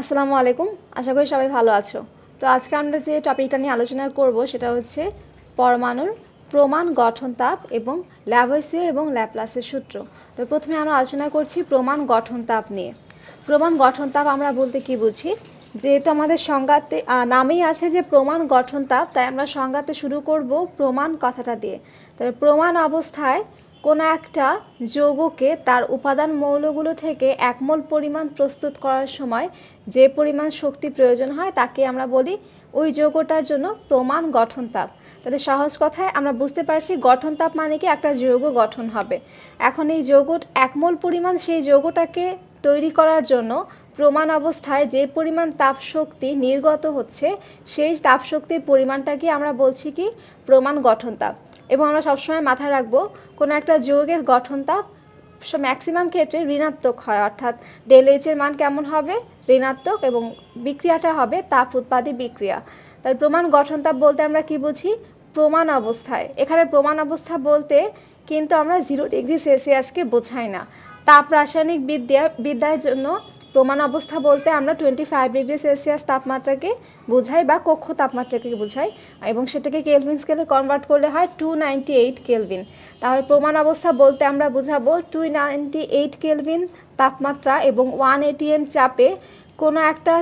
আসসালামু আলাইকুম আশা করি সবাই ভালো আছো তো আজকে আমরা যে টপিকটা নিয়ে আলোচনা করব সেটা হচ্ছে পরমাণুর প্রমাণ গঠন তাপ এবং ল্যাভয়েসিয়া এবং ল্যাপ্লাসের সূত্র তো প্রথমে আমরা আলোচনা করছি প্রমাণ গঠন তাপ নিয়ে প্রমাণ গঠন তাপ আমরা বলতে কি বুঝি যেহেতু আমাদের সংজ্ঞাতে নামেই আছে যে প্রমাণ গঠন তাপ তাই আমরা সংজ্ঞাতে শুরু করব প্রমাণ কথাটা দিয়ে তবে প্রমাণ অবস্থায় কোনো একটা যৌগকে তার উপাদান মৌলগুলো থেকে একমল পরিমাণ প্রস্তুত করার সময় যে পরিমাণ শক্তি প্রয়োজন হয় তাকে আমরা বলি ওই যৌগটার জন্য প্রমাণ গঠন তাপ তাহলে সহজ কথায় আমরা বুঝতে পারছি গঠন তাপ মানে কি একটা যৌগ গঠন হবে এখন এই যৌগ একমল পরিমাণ সেই যৌগটাকে তৈরি করার জন্য প্রমাণ অবস্থায় যে পরিমাণ তাপশক্তি নির্গত হচ্ছে সেই তাপশক্তির পরিমাণটাকে আমরা বলছি কি প্রমাণ গঠন তাপ এবং আমরা সবসময় মাথায় রাখবো কোনো একটা যৌগের গঠনতাপ ম্যাক্সিমাম ক্ষেত্রে ঋণাত্মক হয় অর্থাৎ ডেলেজের মান কেমন হবে ঋণাত্মক এবং বিক্রিয়াটা হবে তাপ উৎপাদী বিক্রিয়া তার প্রমাণ গঠনতাপ বলতে আমরা কি বুঝি প্রমাণ অবস্থায় এখানে প্রমাণ অবস্থা বলতে কিন্তু আমরা জিরো ডিগ্রি সেলসিয়াসকে বোঝাই না তাপ রাসায়নিক বিদ্যা বিদ্যার জন্য প্রমাণ অবস্থা বলতে আমরা টোয়েন্টি ফাইভ ডিগ্রি সেলসিয়াস তাপমাত্রাকে বোঝাই বা কক্ষ তাপমাত্রাকে বোঝাই এবং সেটাকে কেলভিন স্কেলে কনভার্ট করলে হয় টু নাইনটি এইট কেলভিন তাহলে প্রমাণ অবস্থা বলতে আমরা বোঝাবো টু নাইনটি এইট কেলভিন তাপমাত্রা এবং ওয়ান এটিএম চাপে কোনো একটা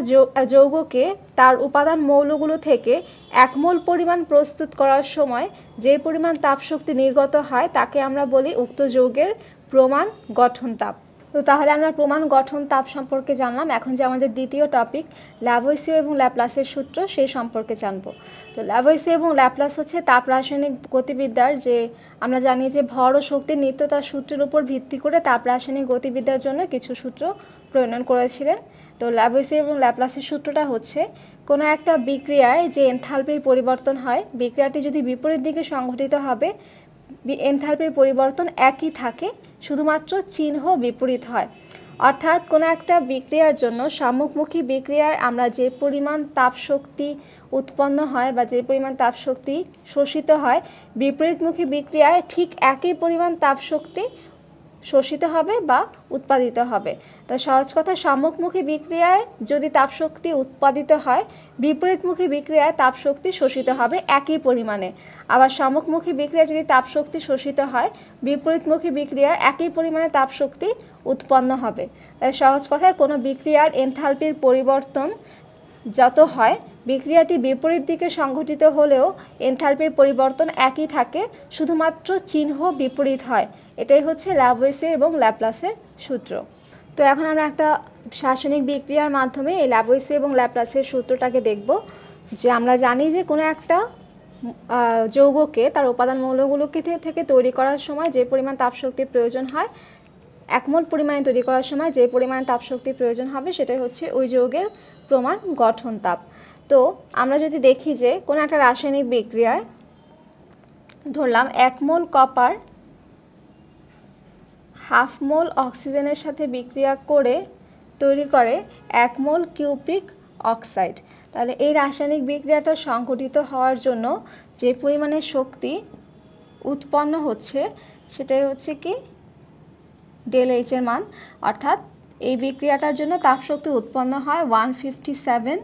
যৌগকে তার উপাদান মৌলগুলো থেকে একমূল পরিমাণ প্রস্তুত করার সময় যে পরিমাণ তাপশক্তি নির্গত হয় তাকে আমরা বলি উক্ত যৌগের প্রমাণ গঠন তাপ তো তাহলে আমরা প্রমাণ গঠন তাপ সম্পর্কে জানলাম এখন যে আমাদের দ্বিতীয় টপিক ল্যাভয়েসিও এবং ল্যাপ্লাসের সূত্র সেই সম্পর্কে জানব তো ল্যাভয়েসিও এবং ল্যাপ্লাস হচ্ছে তাপ রাসায়নিক গতিবিদ্যার যে আমরা জানি যে ভর ও শক্তির নিত্যতার সূত্রের উপর ভিত্তি করে তাপ রাসায়নিক গতিবিদ্যার জন্য কিছু সূত্র প্রণয়ন করেছিলেন তো ল্যাভয়েসিও এবং ল্যাপ্লাসের সূত্রটা হচ্ছে কোনো একটা বিক্রিয়ায় যে এনথালপির পরিবর্তন হয় বিক্রিয়াটি যদি বিপরীত দিকে সংঘটিত হবে এনথালপির পরিবর্তন একই থাকে শুধুমাত্র চিহ্ন বিপরীত হয় অর্থাৎ কোনো একটা বিক্রিয়ার জন্য সম্মুখমুখী বিক্রিয়ায় আমরা যে পরিমাণ তাপশক্তি উৎপন্ন হয় বা যে পরিমাণ তাপশক্তি শোষিত হয় বিপরীতমুখী বিক্রিয়ায় ঠিক একই পরিমাণ তাপশক্তি শোষিত হবে বা উৎপাদিত হবে তাই সহজ কথা সম্মুখমুখী বিক্রিয়ায় যদি তাপশক্তি উৎপাদিত হয় বিপরীতমুখী বিক্রিয়ায় তাপশক্তি শোষিত হবে একই পরিমাণে আবার সম্মুখমুখী বিক্রিয়ায় যদি তাপশক্তি শোষিত হয় বিপরীতমুখী বিক্রিয়ায় একই পরিমাণে তাপশক্তি উৎপন্ন হবে তাই সহজ কথায় কোনো বিক্রিয়ার এনথালপির পরিবর্তন যত হয় বিক্রিয়াটি বিপরীত দিকে সংঘটিত হলেও এনথালপির পরিবর্তন একই থাকে শুধুমাত্র চিহ্ন বিপরীত হয় এটাই হচ্ছে ল্যাবওয়েসে এবং ল্যাপ্লাসের সূত্র তো এখন আমরা একটা শাসনিক বিক্রিয়ার মাধ্যমে এই ল্যাবওয়েসে এবং ল্যাপ্লাসের সূত্রটাকে দেখব যে আমরা জানি যে কোনো একটা যৌগকে তার উপাদান মৌলগুলোকে থেকে তৈরি করার সময় যে পরিমাণ তাপশক্তির প্রয়োজন হয় একমল পরিমাণে তৈরি করার সময় যে পরিমাণ তাপশক্তির প্রয়োজন হবে সেটাই হচ্ছে ওই যৌগের প্রমাণ গঠন তাপ তো আমরা যদি দেখি যে কোনো একটা রাসায়নিক বিক্রিয়ায় ধরলাম এক মোল কপার হাফ মোল অক্সিজেনের সাথে বিক্রিয়া করে তৈরি করে এক মোল কিউপিক অক্সাইড তাহলে এই রাসায়নিক বিক্রিয়াটা সংঘটিত হওয়ার জন্য যে পরিমাণে শক্তি উৎপন্ন হচ্ছে সেটাই হচ্ছে কি ডেল এইচের মান অর্থাৎ এই বিক্রিয়াটার জন্য তাপশক্তি উৎপন্ন হয় one fifty seven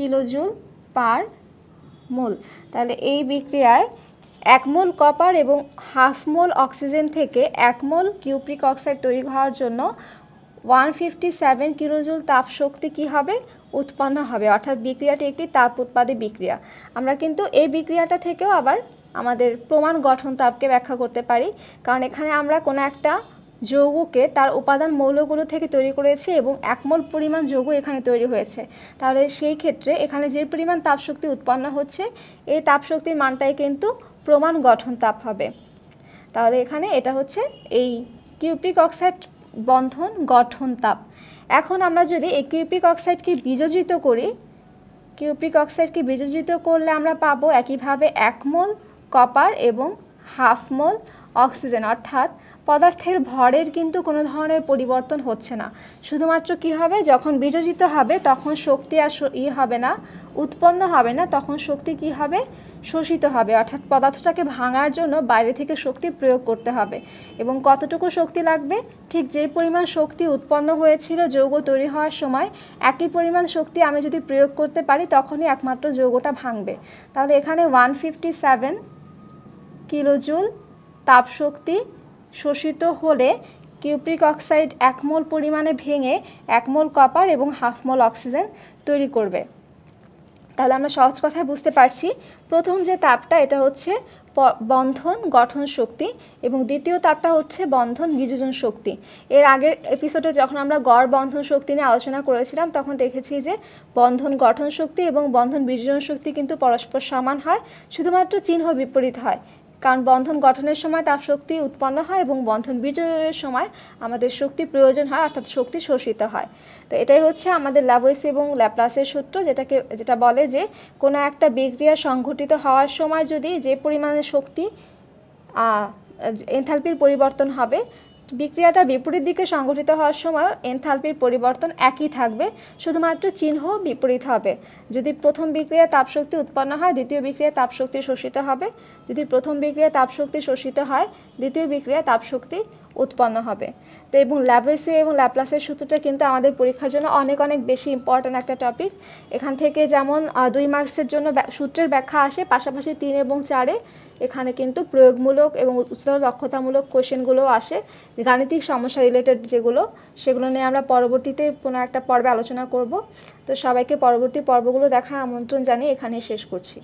kilojoule per mole তাহলে এই বিক্রিয়ায় এক মোল কপার এবং হাফ মোল অক্সিজেন থেকে এক মোল কিউপ্রিক অক্সাইড তৈরি হওয়ার জন্য ওয়ান ফিফটি সেভেন কিলোজুল তাপশক্তি কী হবে উৎপন্ন হবে অর্থাৎ বিক্রিয়াটি একটি তাপ উৎপাদী বিক্রিয়া আমরা কিন্তু এই বিক্রিয়াটা থেকেও আবার আমাদের প্রমাণ গঠন তাপকে ব্যাখ্যা করতে পারি কারণ এখানে আমরা কোনো একটা যৌগকে তার উপাদান মৌলগুলো থেকে তৈরি করেছে এবং একমল পরিমাণ যৌগ এখানে তৈরি হয়েছে তাহলে সেই ক্ষেত্রে এখানে যে পরিমাণ তাপশক্তি উৎপন্ন হচ্ছে এই তাপশক্তির মানটাই কিন্তু প্রমাণ গঠন তাপ হবে তাহলে এখানে এটা হচ্ছে এই কিউপিক অক্সাইড বন্ধন গঠন তাপ এখন আমরা যদি এই কিউপিক অক্সাইডকে বিযোজিত করি কিউপিক অক্সাইডকে বিযোজিত করলে আমরা পাবো একইভাবে একমল কপার এবং হাফ মোল অক্সিজেন অর্থাৎ পদার্থের ভরের কিন্তু কোনো ধরনের পরিবর্তন হচ্ছে না শুধুমাত্র কি হবে যখন বিযোজিত হবে তখন শক্তি আর ই হবে না উৎপন্ন হবে না তখন শক্তি কি হবে শোষিত হবে অর্থাৎ পদার্থটাকে ভাঙার জন্য বাইরে থেকে শক্তি প্রয়োগ করতে হবে এবং কতটুকু শক্তি লাগবে ঠিক যে পরিমাণ শক্তি উৎপন্ন হয়েছিল যৌগ তৈরি হওয়ার সময় একই পরিমাণ শক্তি আমি যদি প্রয়োগ করতে পারি তখনই একমাত্র যৌগটা ভাঙবে তাহলে এখানে ওয়ান ফিফটি সেভেন কিলোজুল তাপশক্তি শোষিত হলে কিউপ্রিক অক্সাইড একমোল পরিমাণে ভেঙে একমোল কপার এবং হাফমোল অক্সিজেন তৈরি করবে তাহলে আমরা সহজ কথায় বুঝতে পারছি প্রথম যে তাপটা এটা হচ্ছে বন্ধন গঠন শক্তি এবং দ্বিতীয় তাপটা হচ্ছে বন্ধন বিযোজন শক্তি এর আগের এপিসোডে যখন আমরা গড় বন্ধন শক্তি নিয়ে আলোচনা করেছিলাম তখন দেখেছি যে বন্ধন গঠন শক্তি এবং বন্ধন বিযোজন শক্তি কিন্তু পরস্পর সমান হয় শুধুমাত্র চিহ্ন বিপরীত হয় কারণ বন্ধন গঠনের সময় তাপ শক্তি উৎপন্ন হয় এবং বন্ধন বিজয়নের সময় আমাদের শক্তি প্রয়োজন হয় অর্থাৎ শক্তি শোষিত হয় তো এটাই হচ্ছে আমাদের ল্যাবয়েস এবং ল্যাপ্লাসের সূত্র যেটাকে যেটা বলে যে কোনো একটা বিক্রিয়া সংঘটিত হওয়ার সময় যদি যে পরিমাণে শক্তি এনথালপির পরিবর্তন হবে বিক্রিয়াটা বিপরীত দিকে সংগঠিত হওয়ার সময় এনথালপির পরিবর্তন একই থাকবে শুধুমাত্র চিহ্ন বিপরীত হবে যদি প্রথম বিক্রিয়া তাপশক্তি উৎপন্ন হয় দ্বিতীয় বিক্রিয়া তাপশক্তি শোষিত হবে যদি প্রথম বিক্রিয়া তাপশক্তি শোষিত হয় দ্বিতীয় বিক্রিয়া তাপশক্তি উৎপন্ন হবে তো এবং ল্যাভেসি এবং ল্যাপ্লাসের সূত্রটা কিন্তু আমাদের পরীক্ষার জন্য অনেক অনেক বেশি ইম্পর্ট্যান্ট একটা টপিক এখান থেকে যেমন দুই মার্কসের জন্য সূত্রের ব্যাখ্যা আসে পাশাপাশি তিন এবং চারে এখানে কিন্তু প্রয়োগমূলক এবং উচ্চতর দক্ষতামূলক কোয়েশনগুলো আসে গাণিতিক সমস্যা রিলেটেড যেগুলো সেগুলো নিয়ে আমরা পরবর্তীতে কোনো একটা পর্বে আলোচনা করব তো সবাইকে পরবর্তী পর্বগুলো দেখার আমন্ত্রণ জানিয়ে এখানে শেষ করছি